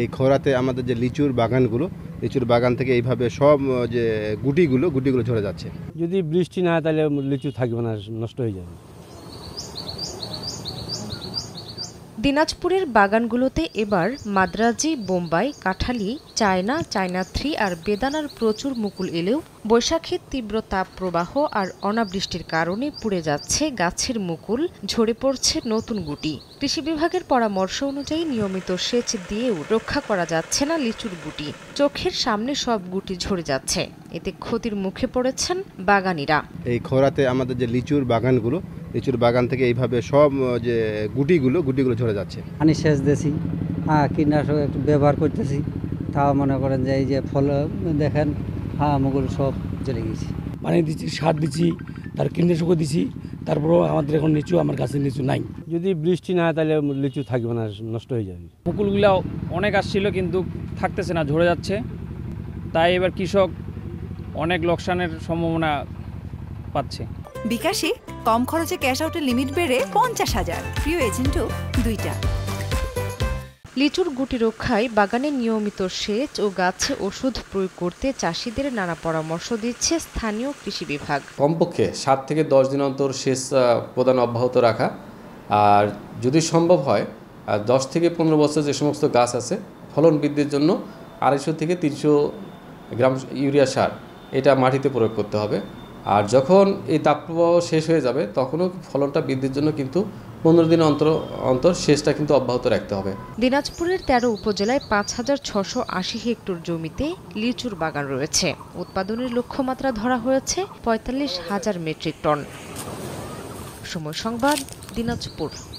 এই খরাতে আমাদের যে লিচুর বাগানগুলো লিচুর বাগান থেকে এইভাবে সব যে গুটিগুলো গুটিগুলো ঝরে যাচ্ছে যদি বৃষ্টি না হয় তাহলে লিচু থাকবে না নষ্ট হয়ে যাবে দিনাজপুরের বাগানগুলোতে এবার মাদ্রাজি বোম্বাই কাঠালি চায়না চায়না থ্রি আর বেদানার প্রচুর মুকুল এলেও বৈশাখীর তীব্র তাপ প্রবাহ আর অনাবৃষ্টির কারণে পুড়ে যাচ্ছে গাছের মুকুল ঝরে পড়ছে নতুন গুটি কৃষি বিভাগের পরামর্শ অনুযায়ী নিয়মিত সেচ দিয়েও রক্ষা করা যাচ্ছে না লিচুর গুটি চোখের সামনে সব গুটি ঝরে যাচ্ছে এতে ক্ষতির মুখে পড়েছেন বাগানিরা এই খরাতে আমাদের যে লিচুর বাগানগুলো লিচুর বাগান থেকে এইভাবে সব যে গুটিগুলো গুটিগুলো ঝরে যাচ্ছে আমি সেচ দিয়েছি হ্যাঁ কীটনাশক একটু ব্যবহার করতেছি তাও মনে করেন যে এই যে ফল দেখেন হ্যাঁ আমগুল সব জ্বলে গেছি পানি দিচ্ছি সার দিচ্ছি তার কীটনাশকও দিছি তারপরেও আমাদের এখন লিচু আমার কাছে লিচু নাই যদি বৃষ্টি না হয় তাহলে লিচু থাকবে না নষ্ট হয়ে যাবে মুকুলগুলো অনেক আসছিল কিন্তু থাকতেছে না ঝরে যাচ্ছে তাই এবার কৃষক অনেক লোকসানের সম্ভাবনা পাচ্ছে বিকাশে কম খরচে ক্যাশ আউটের লিমিট বেড়ে পঞ্চাশ হাজার প্রিয় এজেন্টও দুইটা লিচুর গুটি রক্ষায় বাগানে নিয়মিত সেচ ও গাছে ওষুধ প্রয়োগ করতে চাষিদের নানা পরামর্শ দিচ্ছে স্থানীয় কৃষি বিভাগ কমপক্ষে সাত থেকে দশ দিন অন্তর সেচ প্রদান অব্যাহত রাখা আর যদি সম্ভব হয় দশ থেকে পনেরো বছর যে সমস্ত গাছ আছে ফলন বৃদ্ধির জন্য আড়াইশো থেকে তিনশো গ্রাম ইউরিয়া সার এটা মাটিতে প্রয়োগ করতে হবে আর যখন এই তাপপ্রবাহ শেষ হয়ে যাবে তখনও ফলনটা বৃদ্ধির জন্য কিন্তু পনেরো দিন অন্তর অন্তর শেষটা কিন্তু অব্যাহত রাখতে হবে দিনাজপুরের তেরো উপজেলায় পাঁচ হাজার ছশো আশি হেক্টর জমিতে লিচুর বাগান রয়েছে উৎপাদনের লক্ষ্যমাত্রা ধরা হয়েছে পঁয়তাল্লিশ হাজার মেট্রিক টন সময় সংবাদ দিনাজপুর